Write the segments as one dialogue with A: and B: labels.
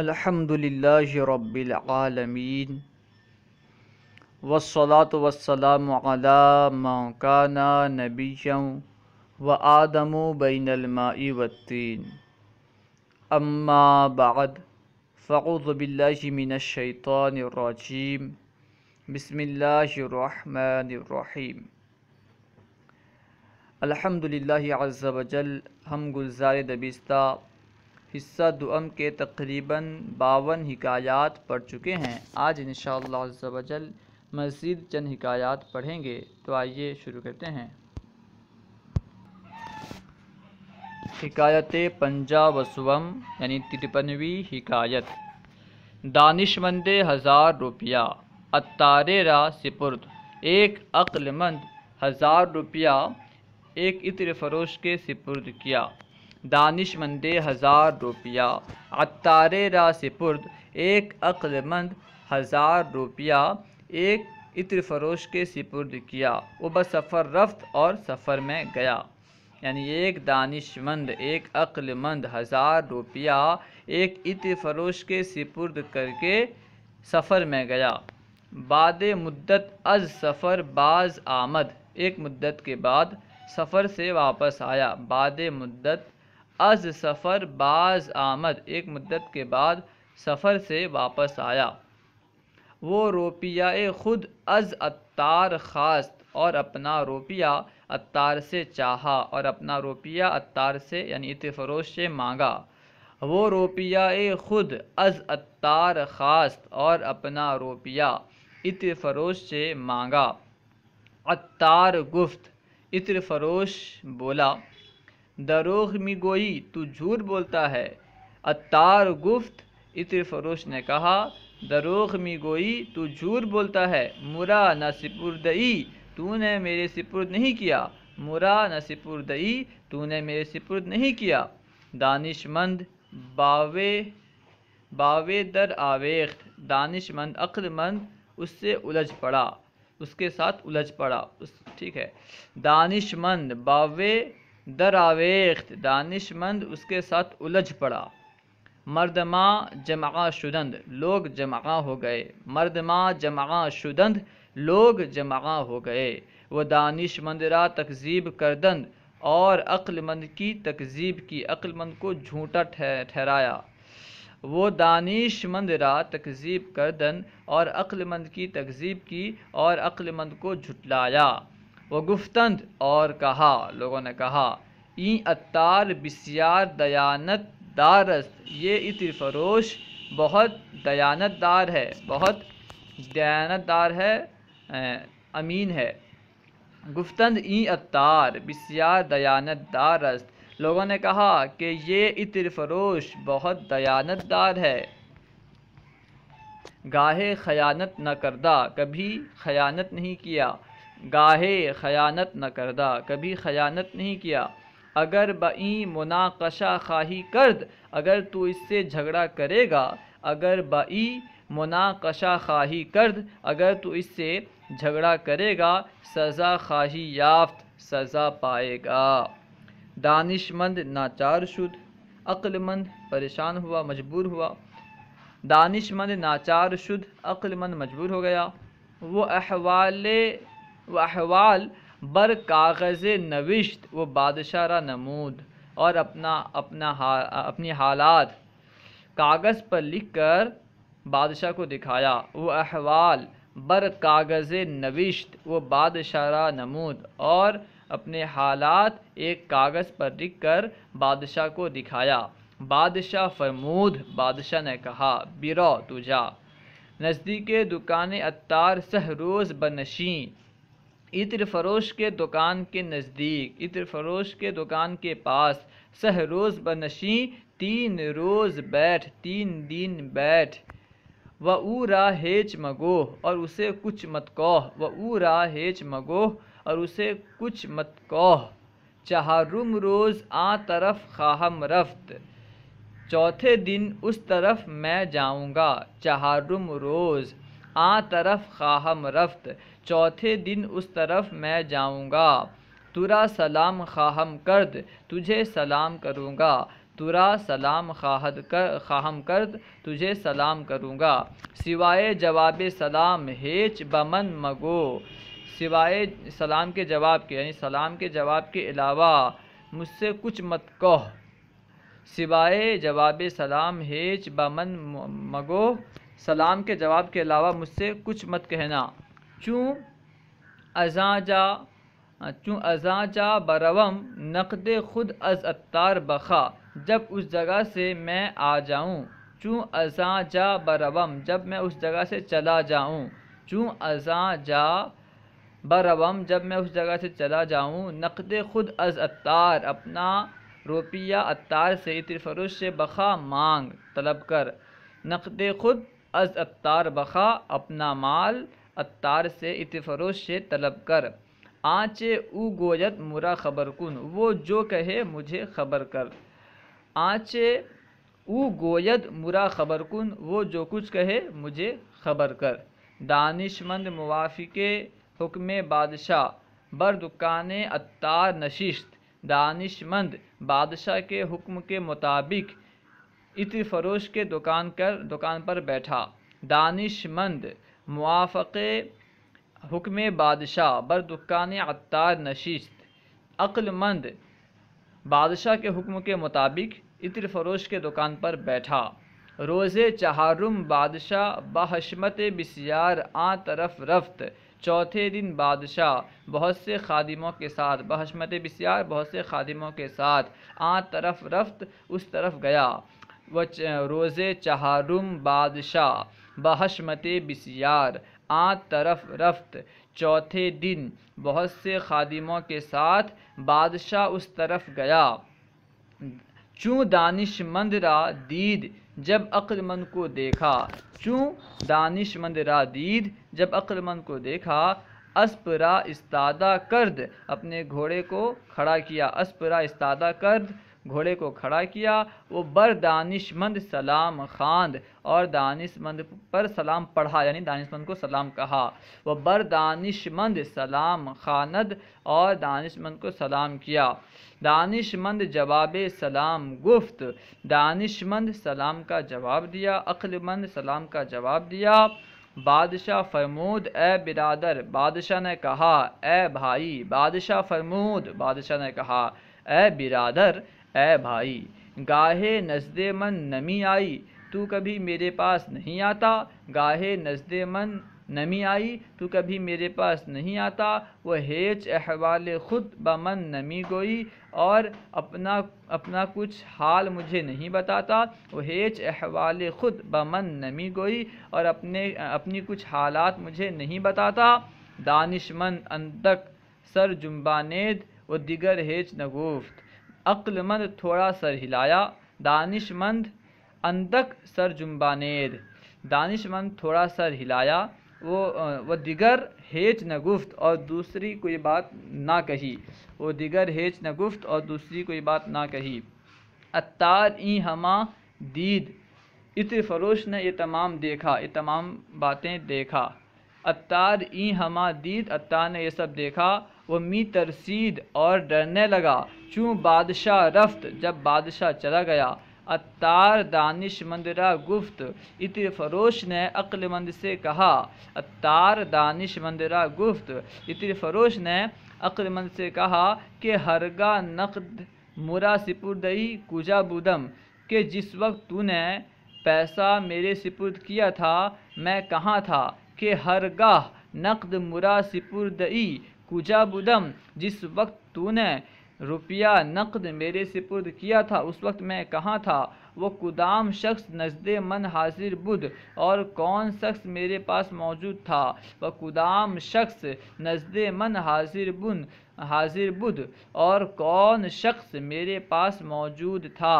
A: अल्हम्दुलिल्लाहि रब्बिल आलमीन वसलात वसलाम मौकाना नबीम व आदम बैनलमाई वत्तीन अम्मा बाद फ़ौज़बिल्लाशमिनशैतरजीम बसमीम अल्हम्दुलिल्लाह अज़्ज़वजल हम गुलजार दबिस्ता हिस्सा दुअम के तकरीबन बावन हिकायात पढ़ चुके हैं आज इन शजल मज़ीद चंद हिकायात पढ़ेंगे तो आइए शुरू करते हैं हिकायत पंजा वसुम यानी तिरपनवी हिकायत दानिशमंद हज़ार रुपया अतारे रा सिपुर्द एक अक्लमंद हज़ार रुपया एक इत्र फरोश के सिपुर्द किया दानिशमंद हज़ार रुपया अतारे रा एक अक्लमंद हज़ार रुपया एक इत्र फरोश के सिपुर्द किया वह सफ़र रफ्त और सफ़र में गया यानी एक दानिशमंद एक अक्लमंद हज़ार रुपया एक इत्र फरोश के सिपुर्द करके सफ़र में गया बाद मुद्दत अज सफ़र बाज़ आमद एक मुद्दत के बाद सफ़र से वापस आया बाद मुद्दत अज सफ़र बाज आमद एक मदत के बाद सफ़र से वापस आया वो रोपिया ख़ुद अज अतार ख़ास और अपना रोपिया अतार से चाहा और अपना रोपिया अतार से यानी इतफरोश से मांगा वो रोपिया ख़ुद अज अतार ख़ास और अपना रोपिया इतफरोश से मांगा अतार गुफ्त इतफरोश बोला दरोग मी गोई तू झूठ बोलता है अतार गुफ्त इत्र फरोश ने कहा दरोग मी गोई तू झूठ बोलता है मुरा न सिपुरदई तूने मेरे सिपुर नहीं किया मुरा न सिपुरदई तूने मेरे सिपुर नहीं किया दानिशमंद बावे बावे दर आवेख्त दानिशमंद अक्लमंद उससे उलझ पड़ा उसके साथ उलझ पड़ा उस ठीक है दानिशमंद बावे दरावेख्त दानिशमंद उसके साथ उलझ पड़ा मर्दमा जमा शुदंद लोग जमा हो गए मर्दमा जमा शुदंद लोग जमा हो गए वह दानिशमंद मंदरा तकजीब करदंद और अक्लमंद की तकजीब की अक्लमंद को झूठा ठहराया वो दानिशमंद रा तकजीब करदन और अक्लमंद की तकजीब की और अक्लमंद को झुटलाया व गुफ्तंद और कहा लोगों ने कहा ई अतार बिस्यार दयानत दारस्त ये इतर फरोश बहुत दयानतदार है बहुत दयानतदार है अमीन है गुफ्तंद ई अतार बिस्यार दयानत दारस्त लोगों ने कहा कि ये इतर फरोश बहुत दयानतदार है गाहे खयानत न करदा कभी खयानत नहीं किया गाहे ख़यानत न करदा कभी ख़यानत नहीं किया अगर बई मुनाकशा खाही कर्द अगर तू इससे झगड़ा करेगा अगर बई मुनाकशा खाही कर्द अगर तू इससे झगड़ा करेगा सज़ा खाही याफ्त सज़ा पाएगा दानिशमंद नाचार शुद अक्लमंद परेशान हुआ मजबूर हुआ दानिशमंद नाचार शुद अक्लमंद मजबूर हो गया वो अहवाल व अहवाल बर कागज़ नविश्त व बादशाह नमूद और अपना अपना हा, अपनी हालात कागज़ पर लिख कर बादशाह को दिखाया वो अहवाल बर कागज़ नविश्त व बादशाह नमूद और अपने हालात एक कागज़ पर लिख कर बादशाह को दिखाया बादशाह फरमूद बादशाह ने कहा बिरो तुझा नज़दीक दुकान अतार सहरोज़ बनशी इत्र फरोश के दुकान के नज़दीक इत्र फरोश के दुकान के पास सहरोज़ बनशी तीन रोज़ बैठ तीन दिन बैठ व ऊ रा हेच मगोह और उसे कुछ मत कौह व ऊ रा हेच मगोह और उसे कुछ मत कौह चहारुम रोज़ आ तरफ खाहम रफ्त चौथे दिन उस तरफ मैं जाऊँगा चहारुम रोज़ आ तरफ खाहम रफ्त चौथे दिन उस तरफ मैं जाऊँगा तुरा सलाम खाहम कर्द तुझे सलाम करूँगा तुरा सलाम खाहद कर खाहम कर्द तुझे सलाम करूँगा सिवाय जवाब सलाम हेच बमन मगो सिवाय सलाम के जवाब के यानी सलाम के जवाब के अलावा मुझसे कुछ मत कह सिवाय जवाब सलाम हेच बमन मगो सलाम के जवाब के अलावा मुझसे कुछ मत कहना चूँ अजा जा चूँ अजा जा बरवम नकद खुद अज अतार बखा जब उस जगह से मैं आ जाऊँ चूँ अजा जा बरवम जब मैं उस जगह से चला जाऊँ चूँ अजा जा बरवम जब मैं उस जगह से चला जाऊँ नकद खुद अज अतार अपना रुपया अतार से इतफ़रश से बखा मांग तलब कर नकद खुद अज अतार बखा अपना माल अतार से इतफरोश से तलब कर आँचे ऊ गोयत मुरा खबर कन वो जो कहे मुझे खबर कर आँचे ऊ गोयद मुरा खबर कन वो जो कुछ कहे मुझे खबर कर दानिशमंद मुवाफ़ हुक्म बादशाह बर दुकान अतार नशिश दानिशमंद बादशाह के हुक्म के मुताबिक इत्र फरोश के दुकान कर दुकान पर बैठा दानिशमंद मुआफ़ हुक्म बादशाह बर दुकान अतार नशीस्त अक्लमंद बादशाह के हुक्म के मुताबिक इत्र फरोश के दुकान पर बैठा रोज़े चहारुम बादशाह बहशमत बसियार आ तरफ रफ्त चौथे दिन बादशाह बहुत से खादिमों के साथ बहशमत बसियार बहुत से खादिमों के साथ आ तरफ रफ्त उस तरफ गया व रोज़े चहारुम बादशाह बहशमत बिसियार आत तरफ रफ्त चौथे दिन बहुत से खादिमों के साथ बादशाह उस तरफ गया चूँ दानिशमंद रा दीद जब अक्लमंद को देखा चूँ दानिशमंद रा दीद जब अक्लमंद को देखा अस्परा इस्तादा कर्द अपने घोड़े को खड़ा किया अस्परा इस्तादा कर्द घोड़े को खड़ा किया वो बर दानिशमंद सलाम खांद और दानिशमंद पर सलाम पढ़ा यानी दानिशमंद को सलाम कहा वह बर दानिशमंद सलाम खानद और दानिशमंद को सलाम किया दानिशमंद जवाब सलाम गुफ्त दानिशमंद सलाम का जवाब दिया अक्लमंद सलाम का जवाब दिया बादशाह फरमूद ए बिरादर बादशाह ने कहा ए भाई बादशाह फरमूद बादशाह ने कहा ए बिरादर ऐ भाई गाहे नजद मन नमी आई तू कभी मेरे पास नहीं आता गाहे नजद मन नमी आई तू कभी मेरे पास नहीं आता वह हेच अहवाल ख़ुद बमन नमी गोई और अपना अपना कुछ हाल मुझे नहीं बताता वह हेच अहवाल ख़ुद बमन नमी गोई और अपने अपनी कुछ हालात मुझे नहीं बताता दानिशमन अंतक सर जुम्बानेद व दिगर हेच नगोफ्त अक्लमंद थोड़ा सर हिलाया दानिशमंद अंधक सर जुम्बानेर दानिशमंद थोड़ा सर हिलाया वो वह दिगर हेच न गुफ्त और दूसरी कोई बात ना कही वो दिगर हेच न गुफ्त और दूसरी कोई बात ना कही अतार ई हमा दीद फरोश ने ये तमाम देखा ये तमाम बातें देखा अतार ई दीद अतार ने यह सब देखा वो मी तरसीद और डरने लगा चूँ बादशाह रफ्त जब बादशाह चला गया अतार दानिश मंदरा गुफ्त इति फरोश ने अक्लमंद से कहा अतार दानिश मंदरा गुफ्त इति फरोश ने अक्लमंद से कहा कि हरगा नकद मुरा सिपुरदई कुजा बुदम के जिस वक्त तूने पैसा मेरे सिपुर्द किया था मैं कहाँ था के हर गाह नकद मुरा सिपुरदई कुजा बुदम जिस वक्त तूने रुपया नकद मेरे सिपुर्द किया था उस वक्त मैं कहाँ था वो कुदाम शख्स नजद मन हाजिर बुद और कौन शख्स मेरे पास मौजूद था वह कुदाम शख्स नजद मन हाजिर बुन हाजिर बुद और कौन शख्स मेरे पास मौजूद था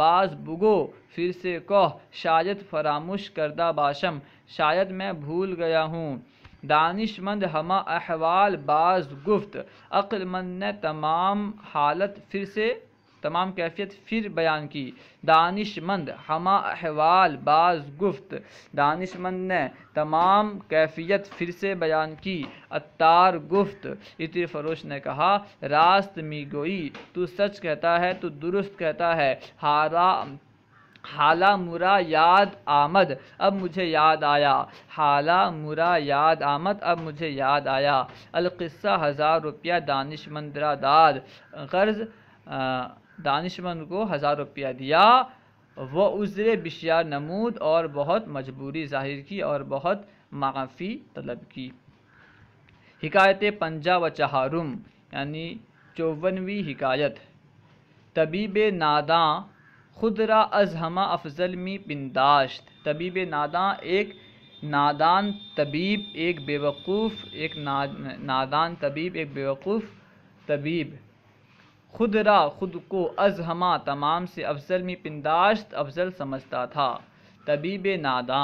A: बाज बुगो फिर से कह शायद फरामोश करदा बाशम शायद मैं भूल गया हूँ दानिशमंद हम अहवाल बाज गुफ्त अक्लमंद ने तमाम हालत फिर से तमाम कैफियत फिर बयान की दानिशमंद हम अहवाल बाज गुफ्त दानिशमंद ने तमाम कैफियत फिर से बयान की अतार गुफ्त इतर फरोश ने कहा रास्त मी गोई तू सच कहता है तू दुरुस्त कहता है हारा हाला मुरा याद आमद अब मुझे याद आया हाला मुरा याद आमद अब मुझे याद आया अलक़स्सा हज़ार रुपया दानिशमंदरा दाद कर्ज़ दानिशमंद को हज़ार रुपया दिया व उजरे बिशार नमूद और बहुत मजबूरी जाहिर की और बहुत माफ़ी तलब की हिकायत पंजा व चहारुम यानी चौवनवी हिकायत तबीब नादा खुदरा रा अज अफजल मी बिंदाश्त तबीब नादा एक नादान तबीब एक बेवकूफ़ एक ना, नादान तबीब एक बेवकूफ़ तबीब खुदरा खुद को अज हम तमाम से अफजल में पिंदाश्त अफजल समझता था तबीब नादा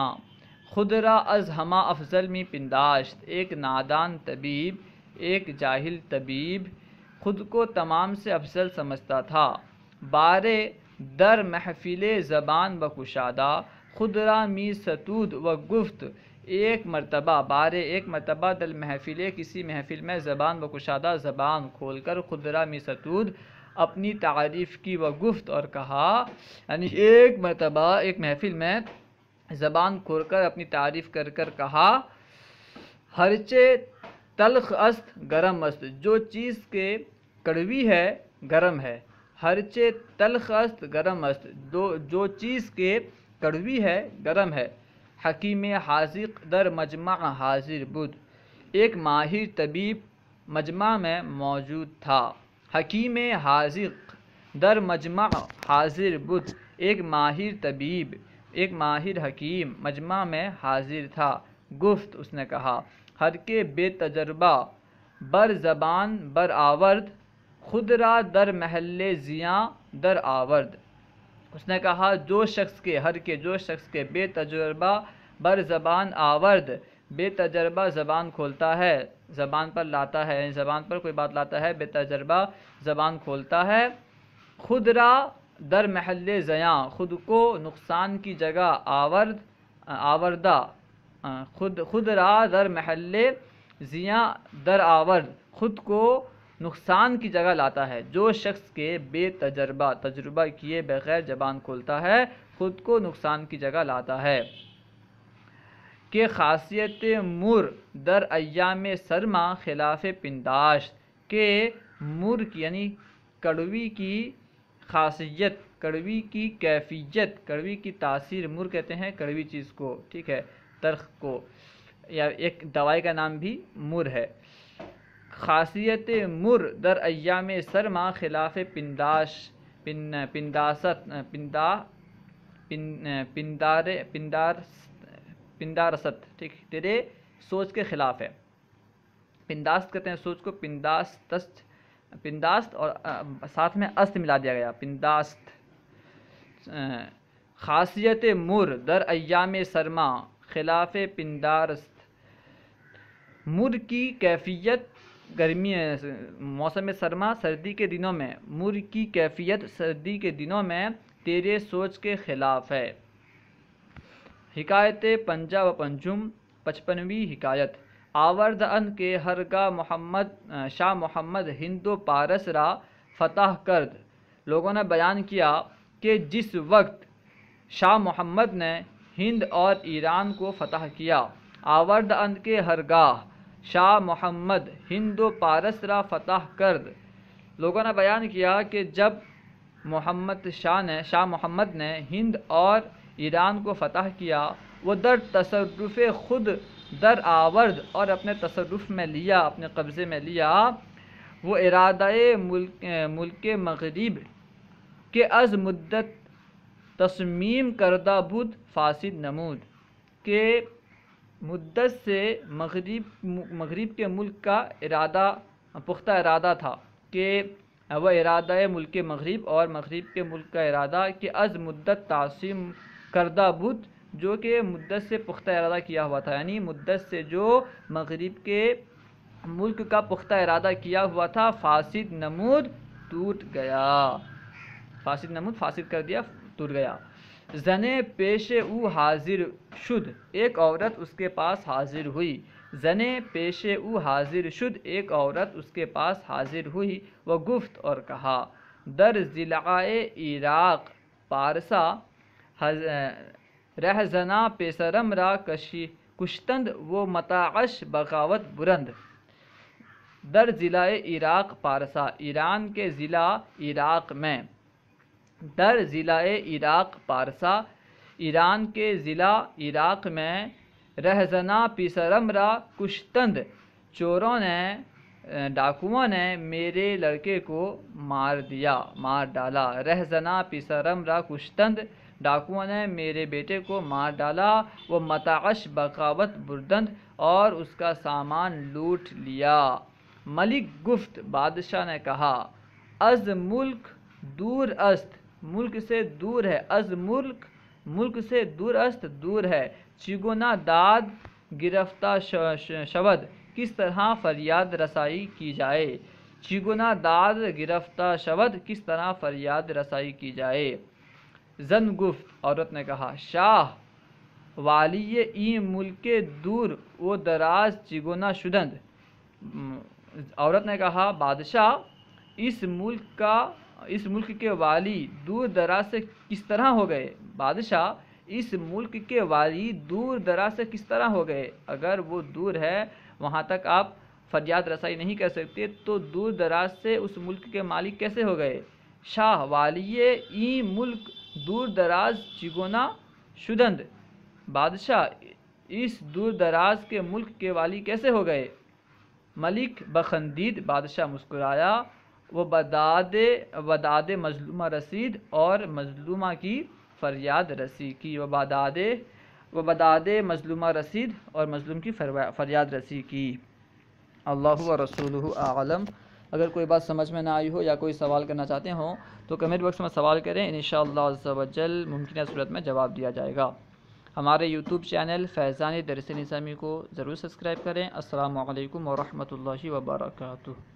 A: खुदरा अज हम अफजल में पिंदाश्त एक नादान तबीब एक जाहिल तबीब खुद को तमाम से अफजल समझता था बारे दर महफिल ज़बान बकुशादा खुद रा मी सतूद व गुफ्त एक मरतबा बार एक मरतबा दल महफिल किसी महफिल में ज़बान बकुशादा ज़बान खोल कर खुदरा मी सतूद अपनी तारीफ़ की व गुफ्त और कहा यानी एक मरतबा एक महफिल में ज़बान खोल कर अपनी तारीफ़ कर कर कहा हरचे तलख अस्त गर्म अस्त जो चीज़ के कड़वी है गर्म है हरचे तलख अस्त गर्म अस्त दो जो चीज़ के कड़वी है गर्म है हकीम हाजिक दर मजमा हाजिर बुध एक माहिर तबीब मजमा में मौजूद था हकीम हाजिक दर मजमा हाजिर बुध एक माहिर तबीब एक माहिर हकीम मजमा में हाजिर था गुफ्त उसने कहा हर के बेतजर्बा बर जबान बर आवर्द खुदरा दर महल ज़ियाँ दर आवर्द उसने कहा जो शख्स के हर के जो शख्स के बेतजर्बा बर ज़बान आवर्द बेतजर्बा ज़बान खोलता है ज़बान पर लाता है ज़बान पर कोई बात लाता है बेतजर्बा ज़बान खोलता है खुदरा दर महल ज़याँ खुद को नुकसान की जगह आवर्द आवर्दा खुद खुदरा दर महल ज़ियाँ दर आवर्द खुद को नुकसान की जगह लाता है जो शख्स के बेतजर्बा तजुर्बा किए बगैर जबान खोलता है ख़ुद को नुकसान की जगह लाता है के खासियत मुर दर अयाम सरमा खिलाफ पिंदाश के मुर यानी कड़वी की खासियत कड़वी की कैफियत कड़वी की तासीर मुर कहते हैं कड़वी चीज़ को ठीक है तर्क को या एक दवाई का नाम भी मुर है खासियत मुर दर अयाम सरमा खिलाफ पिंदाश पिन पिंदासत पिंदा पिन पिंदार पिंदार पिंदारसत ठीक तेरे सोच के ख़िलाफ़ है पिंदास्त कहते हैं सोच को पिंदास्त पिंदास्त और आ, साथ में अस्त मिला दिया गया पिंदास्त खासियत मुर दर अयाम सरमा खिलाफ पिंदारस्त मुर की कैफियत गर्मी मौसम सरमा सर्दी के दिनों में मुर की कैफियत सर्दी के दिनों में तेरे सोच के ख़िलाफ़ है हिकायत पंजा व पंजुम पचपनवीं हिकायत आवर्द अन के हरगा मोहम्मद शाह मोहम्मद हिंदो पारस रा फतह कर्द लोगों ने बयान किया कि जिस वक्त शाह मोहम्मद ने हिंद और ईरान को फतह किया आवर्द अन के हरगाह शाह मोहम्मद हिंदो पारस रा फतह कर्द लोगों ने बयान किया कि जब मोहम्मद शाह ने शाह मोहम्मद ने हिंद और ईरान को फतह किया वो दर तसरफ़ ख़ुद दर आवर्द और अपने तसरफ़ में लिया अपने कब्ज़े में लिया वो इरादा मुल्क मुल्क मगरब के अज़ मुद्दत तस्मीम करदा बुद फासिद नमूद के मुद्दत से मगरब मगरब के मुल्क का इरादा पुख्ता इरादा था कि वह इरादा मुल्क मगरब और मगरब के मुल्क का इरादा कि अज़ मुद्दत तासीम करदा बुत जो कि मुद्दत से पुख्ता इरादा किया हुआ था यानी मुद्दत से जो मगरब के मुल्क का पुख्ता इरादा किया हुआ था फासद नमूद टूट गया फासद नमूद फासद कर दिया टूट गया जने पेश उ हाजिर शुद एक औरत उसके पास हाजिर हुई जने पेश उ हाजिर शुद एक औरत उसके पास हाजिर हुई व गुफ्त और कहा दर ज़िलाए इराक़ पारसा रहजना पेशरम रा कशी कुश्तंद वो मताश बगावत बुरंद दर ज़िला इराक़ पारसा ईरान के ज़िला इराक़ में दर ज़िला इराक़ पारसा ईरान के ज़िला इराक़ में रहजना पिसरमरा कुशतंद चोरों ने डाकुओं ने मेरे लड़के को मार दिया मार डाला रहजना पिसरमरा कुशतंद डाकुओं ने मेरे बेटे को मार डाला वो मताश बगावत बुरदंद और उसका सामान लूट लिया मलिक गुफ्त बादशाह ने कहा अज मुल्क दूर अस्त मुल्क से दूर है अज मुल्क मुल्क से दूरस्त दूर है चिगुना दाद गिरफ्तार शबद किस तरह फरियाद रसाई की जाए चिगुना दाद गिरफ्तार शबद किस तरह फरियाद रसाई की जाए जन गुफ्त औरत ने कहा शाह वाली ई मुल्क दूर वो दराज चिगुना शुदंद औरत ने कहा बादशाह इस मुल्क का इस मुल्क के वाली दूर दराज से किस तरह हो गए बादशाह इस मुल्क के वाली दूर दराज से किस तरह हो गए अगर वो दूर है वहाँ तक आप फरियाद रसाई नहीं कर सकते तो दूर दराज से उस मुल्क के मालिक कैसे हो गए शाह वाली ई मुल्क दूर दराज चिगोना शुदंद बादशाह इस दूर दराज के मुल्क के वाली कैसे हो गए मलिक बखंदीद बादशाह मुस्कुराया वो बदाद बदाद मजलूमा रसीद और मजलूमा की फरियाद रसी की वह बदाद व बदाद मजलूमा रसीद और मजलूम की फरियाद रसी की अल्लाह व रसूल आलम अगर कोई बात समझ में ना आई हो या कोई सवाल करना चाहते हो तो कमेंट बॉक्स में सवाल करें इन शजल मुमकिन सूरत में जवाब दिया जाएगा हमारे यूट्यूब चैनल फैज़ान दरस निज़ामी को ज़रूर सब्सक्राइब करें असल वरहमल वर्का